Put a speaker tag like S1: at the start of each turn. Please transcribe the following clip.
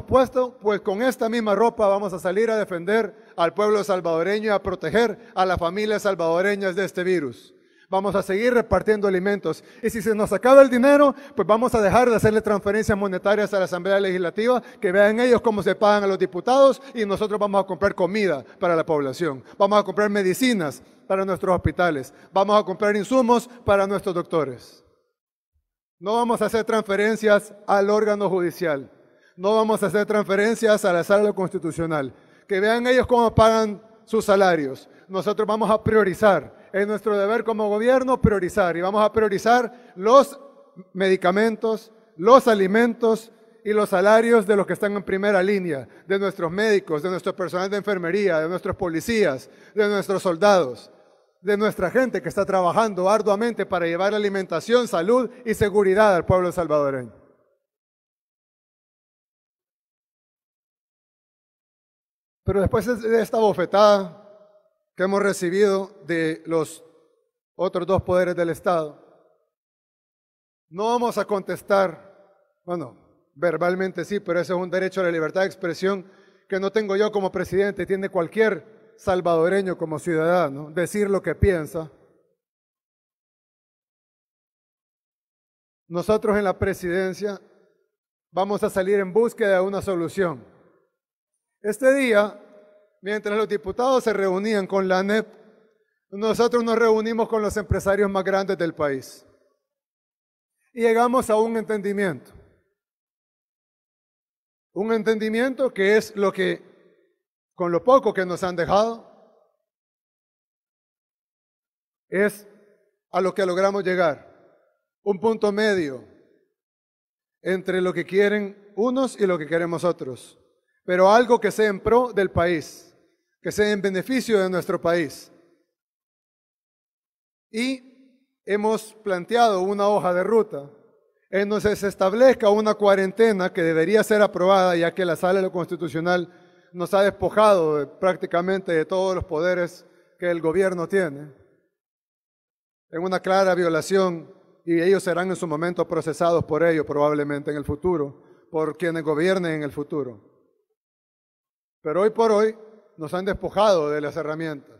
S1: puesto, pues con esta misma ropa vamos a salir a defender al pueblo salvadoreño y a proteger a las familias salvadoreñas de este virus. Vamos a seguir repartiendo alimentos. Y si se nos acaba el dinero, pues vamos a dejar de hacerle transferencias monetarias a la Asamblea Legislativa, que vean ellos cómo se pagan a los diputados y nosotros vamos a comprar comida para la población. Vamos a comprar medicinas para nuestros hospitales. Vamos a comprar insumos para nuestros doctores. No vamos a hacer transferencias al órgano judicial no vamos a hacer transferencias a la sala constitucional. Que vean ellos cómo pagan sus salarios. Nosotros vamos a priorizar. Es nuestro deber como gobierno priorizar. Y vamos a priorizar los medicamentos, los alimentos y los salarios de los que están en primera línea, de nuestros médicos, de nuestro personal de enfermería, de nuestros policías, de nuestros soldados, de nuestra gente que está trabajando arduamente para llevar alimentación, salud y seguridad al pueblo salvadoreño. Pero después de esta bofetada que hemos recibido de los otros dos poderes del Estado, no vamos a contestar, bueno, verbalmente sí, pero ese es un derecho a la libertad de expresión que no tengo yo como presidente, tiene cualquier salvadoreño como ciudadano, decir lo que piensa. Nosotros en la presidencia vamos a salir en búsqueda de una solución. Este día, mientras los diputados se reunían con la ANEP, nosotros nos reunimos con los empresarios más grandes del país. Y llegamos a un entendimiento. Un entendimiento que es lo que, con lo poco que nos han dejado, es a lo que logramos llegar. Un punto medio entre lo que quieren unos y lo que queremos otros pero algo que sea en pro del país, que sea en beneficio de nuestro país. Y hemos planteado una hoja de ruta en donde se establezca una cuarentena que debería ser aprobada, ya que la Sala de lo Constitucional nos ha despojado prácticamente de todos los poderes que el gobierno tiene, en una clara violación, y ellos serán en su momento procesados por ello, probablemente en el futuro, por quienes gobiernen en el futuro. Pero hoy por hoy nos han despojado de las herramientas.